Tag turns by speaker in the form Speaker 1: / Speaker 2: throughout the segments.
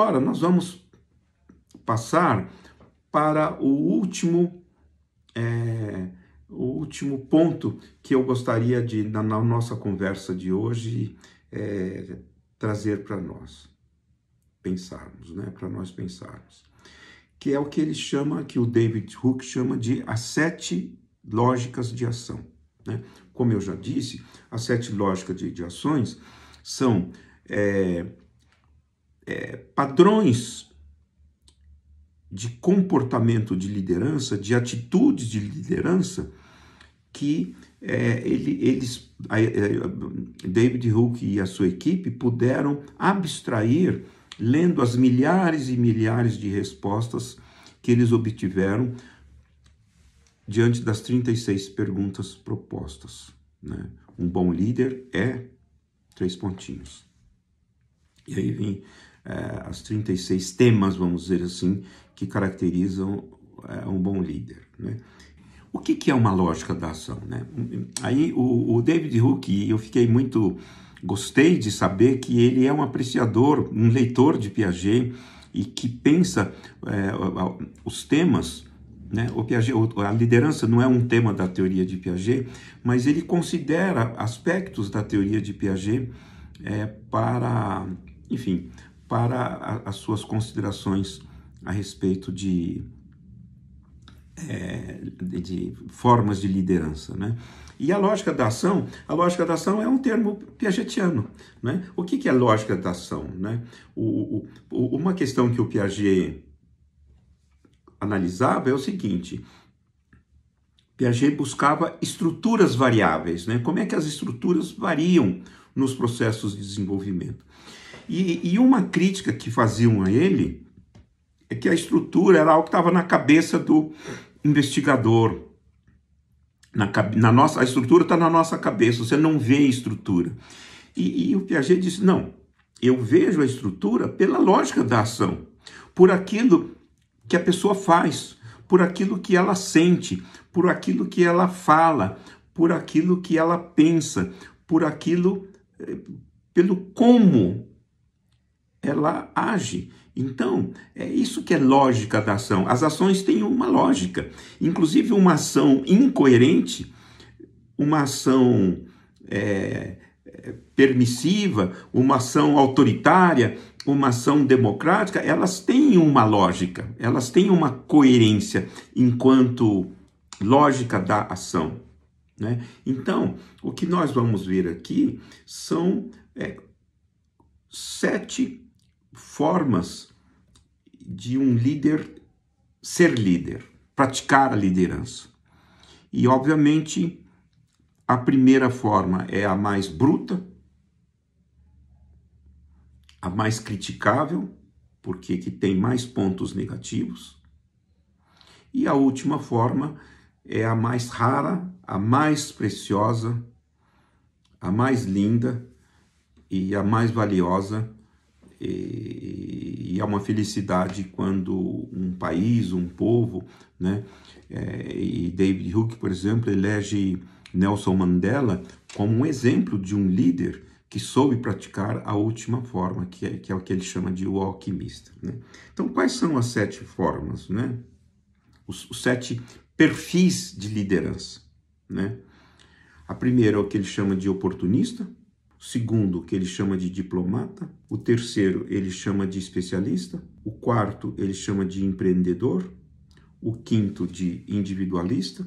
Speaker 1: Agora nós vamos passar para o último, é, o último ponto que eu gostaria de, na, na nossa conversa de hoje, é, trazer para nós pensarmos, né? para nós pensarmos, que é o que ele chama, que o David Hook chama de as sete lógicas de ação. Né? Como eu já disse, as sete lógicas de, de ações são é, é, padrões de comportamento de liderança, de atitudes de liderança, que é, ele, eles, é, David Hook e a sua equipe puderam abstrair lendo as milhares e milhares de respostas que eles obtiveram diante das 36 perguntas propostas. Né? Um bom líder é três pontinhos. E aí vem é, as 36 temas, vamos dizer assim, que caracterizam é, um bom líder. Né? O que, que, é uma lógica da ação? Né? Aí o, o David Hook, eu fiquei muito. Gostei de saber que ele é um apreciador, um leitor de Piaget e que pensa é, os temas. Né? O Piaget, a liderança não é um tema da teoria de Piaget, mas ele considera aspectos da teoria de Piaget é, para, enfim, para a, as suas considerações a respeito de, é, de, de formas de liderança. Né? E a lógica da ação, a lógica da ação é um termo piagetiano. Né? O que, que é lógica da ação? Né? O, o, uma questão que o Piaget analisava é o seguinte, Piaget buscava estruturas variáveis, né? como é que as estruturas variam nos processos de desenvolvimento. E, e uma crítica que faziam a ele é que a estrutura era algo que estava na cabeça do investigador. Na, na nossa, a estrutura está na nossa cabeça, você não vê a estrutura. E, e o Piaget disse: não, eu vejo a estrutura pela lógica da ação, por aquilo que a pessoa faz, por aquilo que ela sente, por aquilo que ela fala, por aquilo que ela pensa, por aquilo, eh, pelo como ela age. Então, é isso que é lógica da ação. As ações têm uma lógica. Inclusive, uma ação incoerente, uma ação é, é, permissiva, uma ação autoritária, uma ação democrática, elas têm uma lógica, elas têm uma coerência enquanto lógica da ação. Né? Então, o que nós vamos ver aqui são é, sete formas de um líder ser líder, praticar a liderança. E, obviamente, a primeira forma é a mais bruta, a mais criticável, porque que tem mais pontos negativos. E a última forma é a mais rara, a mais preciosa, a mais linda e a mais valiosa, e, e é uma felicidade quando um país, um povo, né? É, e David Huck, por exemplo, elege Nelson Mandela como um exemplo de um líder que soube praticar a última forma, que é, que é o que ele chama de o alquimista. Né? Então, quais são as sete formas, né? Os, os sete perfis de liderança, né? A primeira é o que ele chama de oportunista, o segundo, que ele chama de diplomata. O terceiro, ele chama de especialista. O quarto, ele chama de empreendedor. O quinto, de individualista.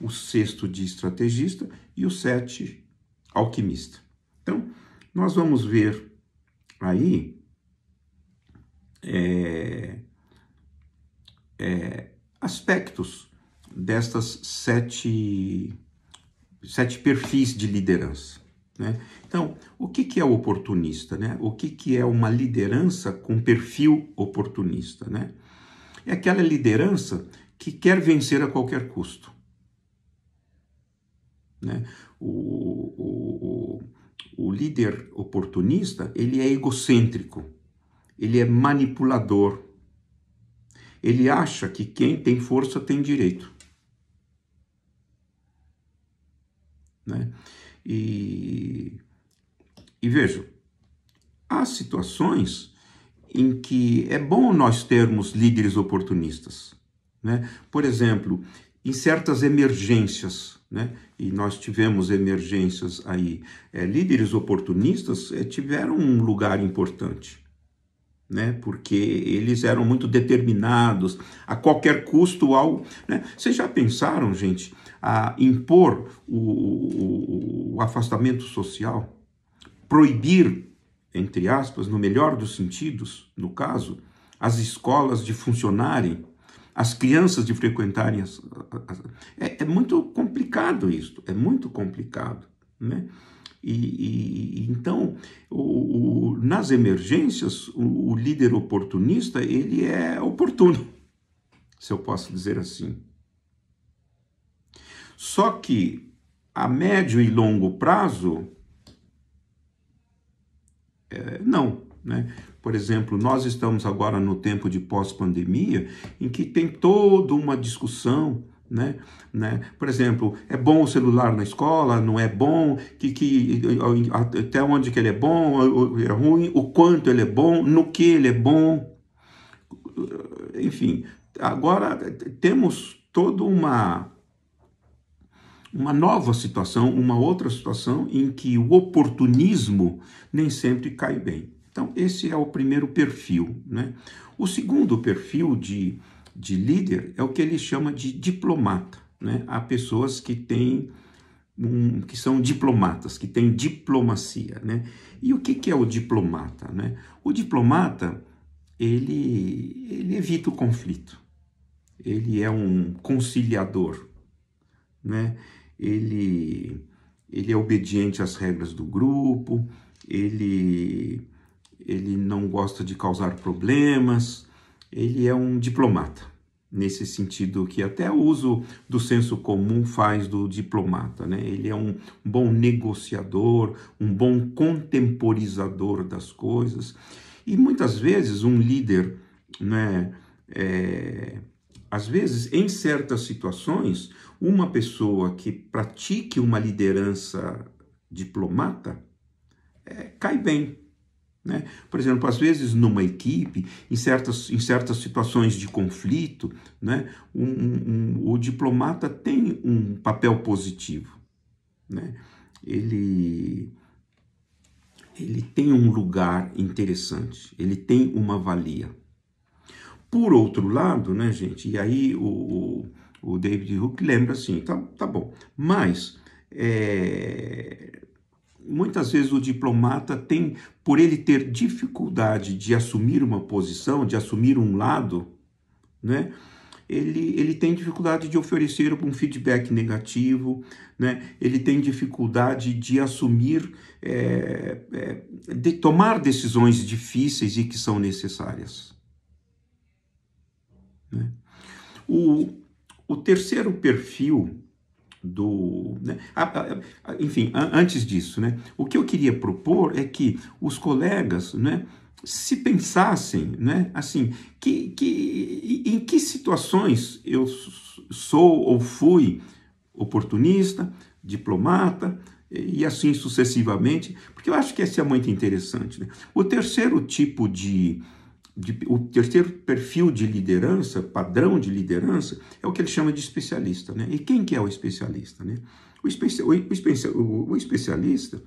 Speaker 1: O sexto, de estrategista. E o sete, alquimista. Então, nós vamos ver aí é, é, aspectos destas sete, sete perfis de liderança. Né? Então, o que, que é o oportunista? Né? O que, que é uma liderança com perfil oportunista? Né? É aquela liderança que quer vencer a qualquer custo. Né? O, o, o líder oportunista ele é egocêntrico, ele é manipulador, ele acha que quem tem força tem direito. Né? E, e vejam, há situações em que é bom nós termos líderes oportunistas. Né? Por exemplo, em certas emergências, né? e nós tivemos emergências aí, é, líderes oportunistas é, tiveram um lugar importante. Né, porque eles eram muito determinados a qualquer custo ao. Né? Vocês já pensaram, gente, a impor o, o, o afastamento social, proibir, entre aspas, no melhor dos sentidos, no caso, as escolas de funcionarem, as crianças de frequentarem. As, as, é, é, muito complicado isso, é muito complicado. Né? E, e então, o, o, nas emergências, o, o líder oportunista ele é oportuno, se eu posso dizer assim. Só que a médio e longo prazo, é, não. Né? Por exemplo, nós estamos agora no tempo de pós-pandemia em que tem toda uma discussão. Né? Né? Por exemplo, é bom o celular na escola, não é bom, que, que, até onde que ele é bom, é, é ruim, o quanto ele é bom, no que ele é bom. Enfim, agora temos toda uma uma nova situação, uma outra situação em que o oportunismo nem sempre cai bem. Então, esse é o primeiro perfil. Né? O segundo perfil de, de líder é o que ele chama de diplomata. Né? Há pessoas que têm um, que são diplomatas, que têm diplomacia. Né? E o que, que é o diplomata? Né? O diplomata ele, ele evita o conflito, ele é um conciliador. Né? ele, ele é obediente às regras do grupo, ele, ele não gosta de causar problemas, ele é um diplomata. Nesse sentido que até o uso do senso comum faz do diplomata, né? Ele é um bom negociador, um bom contemporizador das coisas. E muitas vezes um líder, né, é, às vezes, em certas situações, uma pessoa que pratique uma liderança diplomata é, cai bem. Né? Por exemplo, às vezes numa equipe, em certas, em certas situações de conflito, né, um, um, um, o diplomata tem um papel positivo. Né? Ele, ele tem um lugar interessante, ele tem uma valia. Por outro lado, né, gente, e aí o, o David Hook lembra assim, tá, tá bom, mas é, muitas vezes o diplomata tem, por ele ter dificuldade de assumir uma posição, de assumir um lado, né? Ele, ele tem dificuldade de oferecer um feedback negativo, né? ele tem dificuldade de assumir, é, é, de tomar decisões difíceis e que são necessárias. Né? O, o terceiro perfil do. Né? enfim, antes disso, né? o que eu queria propor é que os colegas né, se pensassem né, assim, que, que, em que situações eu sou ou fui oportunista, diplomata e assim sucessivamente, porque eu acho que essa é muito interessante. Né? O terceiro tipo de de, o terceiro perfil de liderança, padrão de liderança, é o que ele chama de especialista. Né? E quem que é o especialista? Né? O, espe o, o, o especialista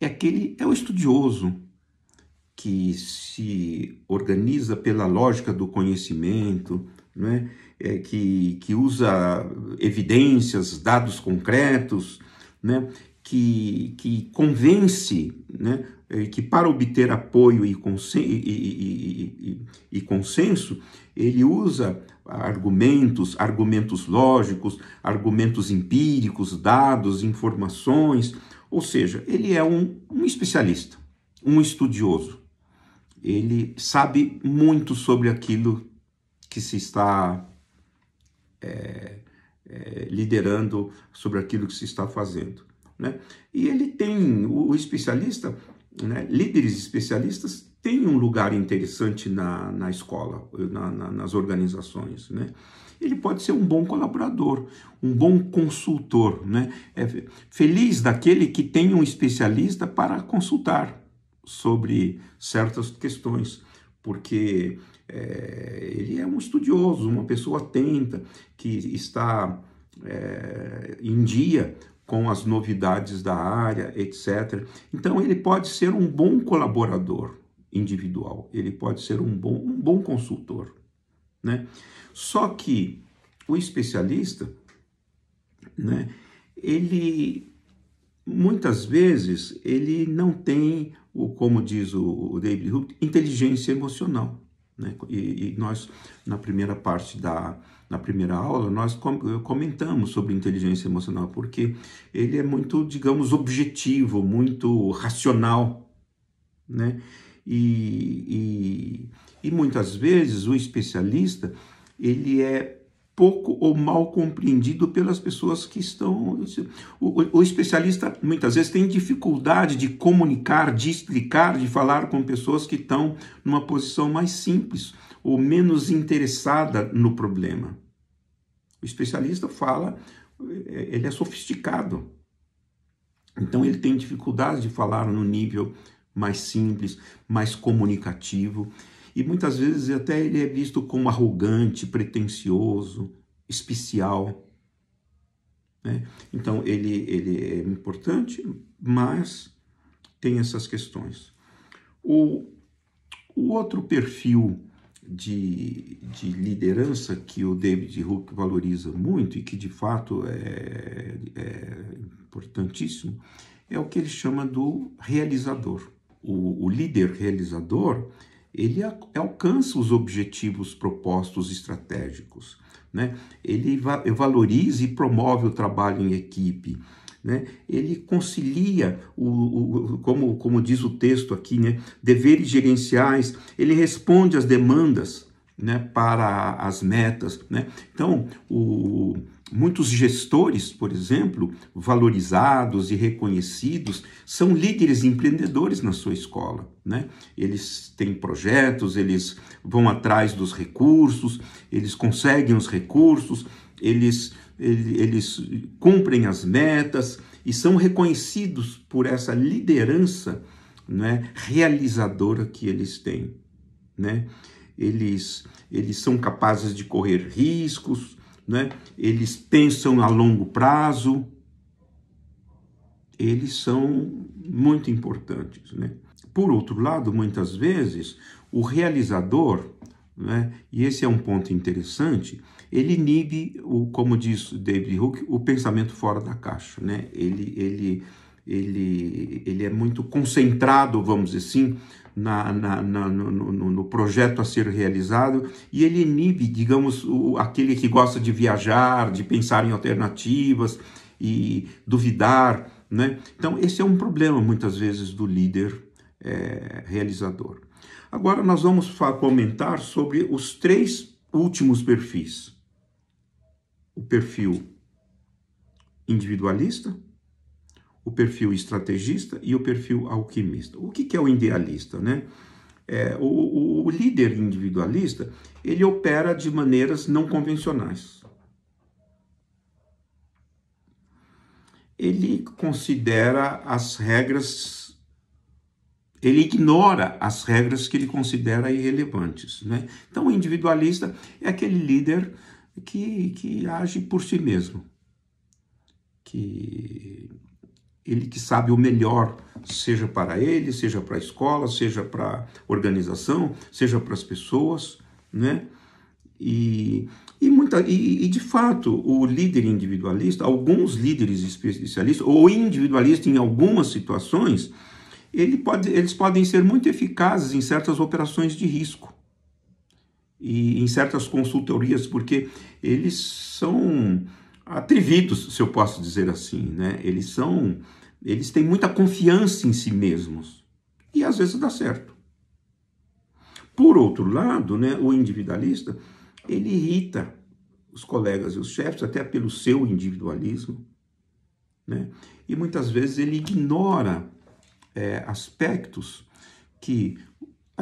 Speaker 1: é aquele, é o estudioso que se organiza pela lógica do conhecimento, né? é, que, que usa evidências, dados concretos, né? que, que convence né? Eh, que para obter apoio e, consen e, e, e, consenso, ele usa argumentos, argumentos lógicos, argumentos empíricos, dados, informações, ou seja, ele é um, um especialista, um estudioso. Ele sabe muito sobre aquilo que se está é, é, liderando, sobre aquilo que se está fazendo. Né? E ele tem, o, o especialista, né, líderes especialistas têm um lugar interessante na, na escola, na, na, nas organizações. Né? Ele pode ser um bom colaborador, um bom consultor. Né? É feliz daquele que tem um especialista para consultar sobre certas questões, porque é, ele é um estudioso, uma pessoa atenta, que está é, em dia com as novidades da área, etc. Então, ele pode ser um bom colaborador individual, ele pode ser um bom, um bom consultor. Né? Só que o especialista, né, ele muitas vezes ele não tem, como diz o David Hoopt, inteligência emocional. Né? E, e, nós, na primeira parte da na primeira aula, nós eh, comentamos sobre inteligência emocional, porque ele é muito, digamos, objetivo, muito racional, né? E, e, e muitas vezes o especialista, ele é pouco ou mal compreendido pelas pessoas que estão. O, o, especialista muitas vezes tem dificuldade de comunicar, de explicar, de falar com pessoas que estão numa posição mais simples ou menos interessada no problema. O especialista fala, é, ele é sofisticado. Então ele tem dificuldade de falar no nível mais simples, mais comunicativo e muitas vezes até ele é visto como arrogante, pretensioso, especial. Né? Então ele, ele é importante, mas tem essas questões. O, o outro perfil de, de liderança que o David Hook valoriza muito e que de fato é, é importantíssimo é o que ele chama do realizador. O, o líder realizador ele alcança os objetivos propostos estratégicos, né? ele valoriza e promove o trabalho em equipe, né? ele concilia, o, o, como, como diz o texto aqui, né? deveres gerenciais, ele responde às demandas né? para as metas. Né? Então, o, Muitos gestores, por exemplo, valorizados e reconhecidos, são líderes empreendedores na sua escola. Né? Eles têm projetos, eles vão atrás dos recursos, eles conseguem os recursos, eles, eles, eles cumprem as metas e são reconhecidos por essa liderança né, realizadora que eles têm. Né? Eles, eles são capazes de correr riscos né? eles pensam a longo prazo, eles são muito importantes. Né? Por outro lado, muitas vezes, o realizador, né? e esse é um ponto interessante, ele inibe, o, como diz David Hook, o pensamento fora da caixa. Né? Ele, ele, ele, ele é muito concentrado, vamos dizer assim, na, na, na no, no, no, projeto a ser realizado e ele inibe, digamos, o, aquele que gosta de viajar, de pensar em alternativas e duvidar. Né? Então, esse é um problema muitas vezes do líder é, realizador. Agora, nós vamos comentar sobre os três últimos perfis: o perfil individualista o perfil estrategista e o perfil alquimista. O que, que é o idealista, né? É, o, o, o líder individualista, ele opera de maneiras não convencionais. Ele considera as regras, ele ignora as regras que ele considera irrelevantes. Né? Então, o individualista é aquele líder que, que age por si mesmo, que ele que sabe o melhor, seja para ele, seja para a escola, seja para a organização, seja para as pessoas, né? E, e, muita, e, e, de fato, o líder individualista, alguns líderes especialistas, ou individualistas em algumas situações, ele pode, eles podem ser muito eficazes em certas operações de risco e em certas consultorias, porque eles são atrevidos, se eu posso dizer assim, né? Eles são, eles têm muita confiança em si mesmos e às vezes dá certo. Por outro lado, né, o individualista, ele irrita os colegas e os chefes até pelo seu individualismo, né? E muitas vezes ele ignora é, aspectos que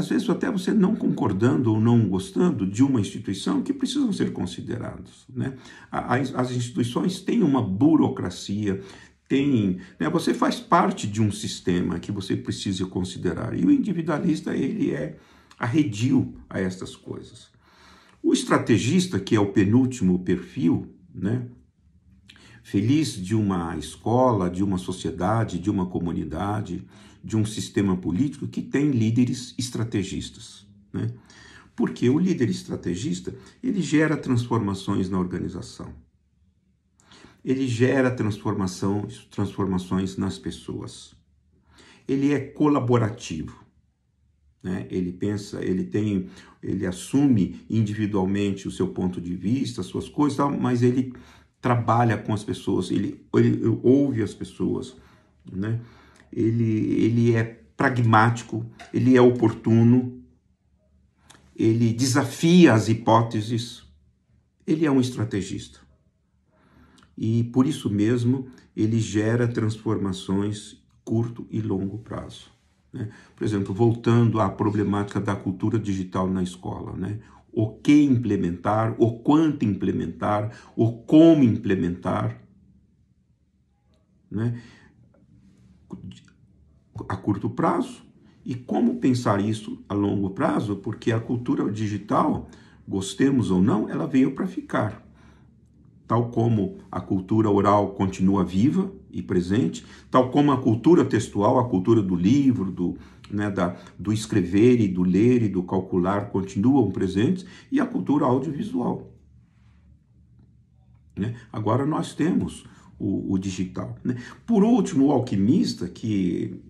Speaker 1: às vezes até você não concordando ou não gostando de uma instituição que precisam ser considerados. Né? As, as instituições têm uma burocracia, tem, né, você faz parte de um sistema que você precisa considerar. E o individualista ele é arredio a estas coisas. O estrategista, que é o penúltimo perfil, né, feliz de uma escola, de uma sociedade, de uma comunidade, de um sistema político que tem líderes estrategistas, né? Porque o líder estrategista, ele gera transformações na organização. Ele gera transformação, transformações nas pessoas. Ele é colaborativo. Né? Ele pensa, ele tem, ele assume individualmente o seu ponto de vista, as suas coisas, mas ele trabalha com as pessoas, ele, ele ouve as pessoas, né? ele, ele é pragmático, ele é oportuno, ele desafia as hipóteses, ele é um estrategista. E por isso mesmo ele gera transformações curto e longo prazo. Né? Por exemplo, voltando à problemática da cultura digital na escola, né? o que implementar, o quanto implementar, o como implementar. Né? a curto prazo e como pensar isso a longo prazo, porque a cultura digital, gostemos ou não, ela veio para ficar. Tal como a cultura oral continua viva e presente, tal como a cultura textual, a cultura do livro, do, né, da, do escrever e do ler e do calcular continuam presentes, e a cultura audiovisual. Né? Agora nós temos o, o digital. Né? Por último, o alquimista, que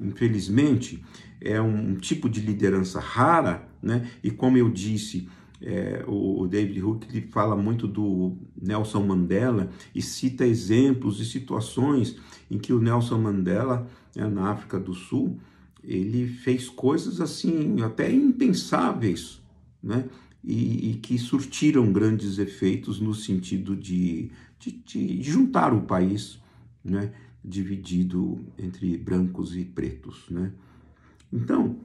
Speaker 1: infelizmente é um tipo de liderança rara, né? e como eu disse, é, o David Hook ele fala muito do Nelson Mandela e cita exemplos e situações em que o Nelson Mandela, né, na África do Sul, ele fez coisas assim até impensáveis, né? E, e que surtiram grandes efeitos no sentido de de, de juntar o país, né? dividido entre brancos e pretos, né? Então,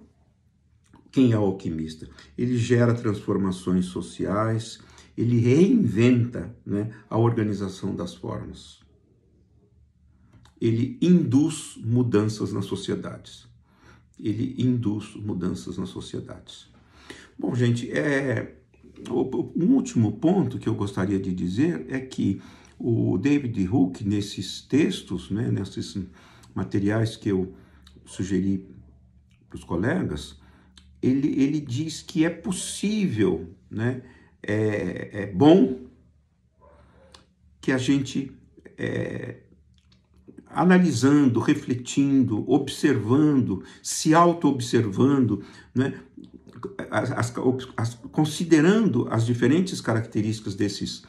Speaker 1: quem é o alquimista? Ele gera transformações sociais, ele reinventa né, a organização das formas. Ele induz mudanças nas sociedades. Ele induz mudanças nas sociedades. Bom, gente, é... um último ponto que eu gostaria de dizer é que o David Hook, nesses textos, né, nesses materiais que eu sugeri para os colegas, ele, ele diz que é possível, né, é, é bom que a gente, é, analisando, refletindo, observando, se auto-observando, né, as, as, as, considerando as diferentes características desses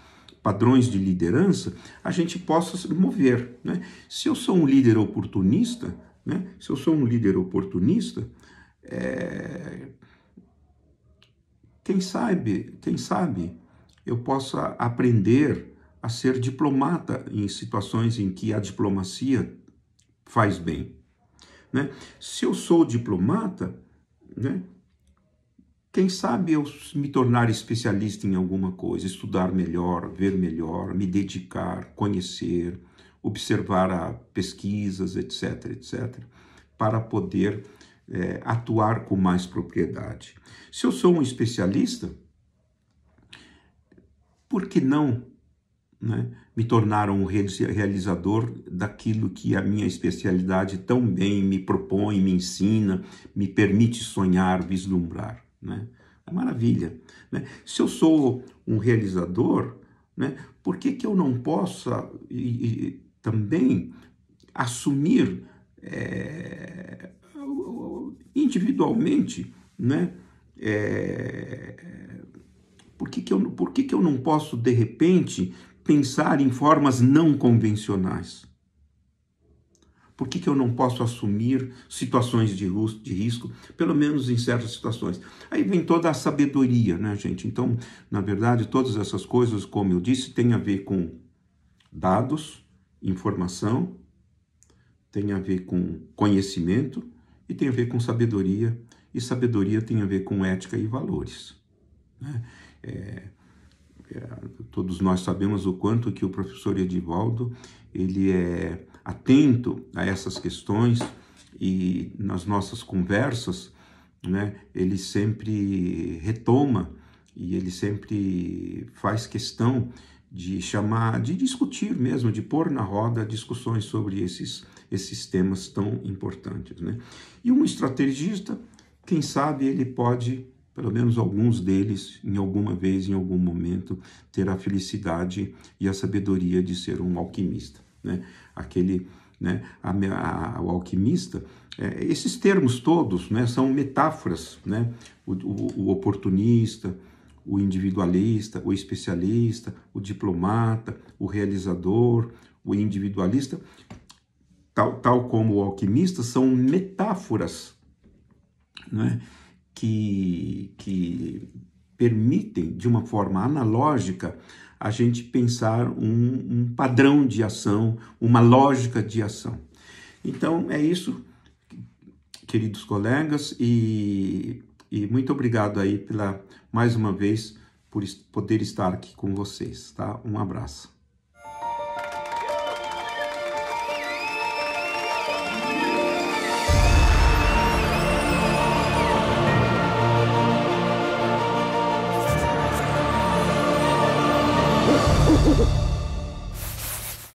Speaker 1: padrões de liderança, a gente possa se mover. Né? Se eu sou um líder oportunista, né? se eu sou um líder oportunista, é... quem sabe, quem sabe eu possa aprender a ser diplomata em situações em que a diplomacia faz bem. Né? Se eu sou diplomata, né? Quem sabe eu me tornar especialista em alguma coisa, estudar melhor, ver melhor, me dedicar, conhecer, observar pesquisas, etc., etc., para poder é, atuar com mais propriedade. Se eu sou um especialista, por que não né, me tornar um realizador daquilo que a minha especialidade tão bem me propõe, me ensina, me permite sonhar, vislumbrar? Né? É maravilha. Né? Se eu sou um realizador, né, por que, que eu não possa e, e, também assumir é, individualmente, né? É, por que, que, eu, por que, que eu não posso, de repente, pensar em formas não convencionais? Por que, que eu não posso assumir situações de, de risco, pelo menos em certas situações? Aí vem toda a sabedoria, né, gente? Então, na verdade, todas essas coisas, como eu disse, tem a ver com dados, informação, tem a ver com conhecimento e tem a ver com sabedoria. E sabedoria tem a ver com ética e valores. Né? É, é, todos nós sabemos o quanto que o professor Edivaldo ele é atento a essas questões e nas nossas conversas, né, ele sempre retoma e ele sempre faz questão de chamar, de discutir mesmo, de pôr na roda discussões sobre esses, esses temas tão importantes. Né? E um estrategista, quem sabe ele pode, pelo menos alguns deles, em alguma vez, em algum momento, ter a felicidade e a sabedoria de ser um alquimista né? aquele né? A, a, o alquimista. É, esses termos todos né, são metáforas. Né? O, o, o oportunista, o individualista, o especialista, o diplomata, o realizador, o individualista, tal, tal como o alquimista, são metáforas né, que, que permitem, de uma forma analógica, a gente pensar um, um padrão de ação, uma lógica de ação. Então é isso, queridos colegas, e, e muito obrigado aí pela mais uma vez por poder estar aqui com vocês, tá? Um abraço.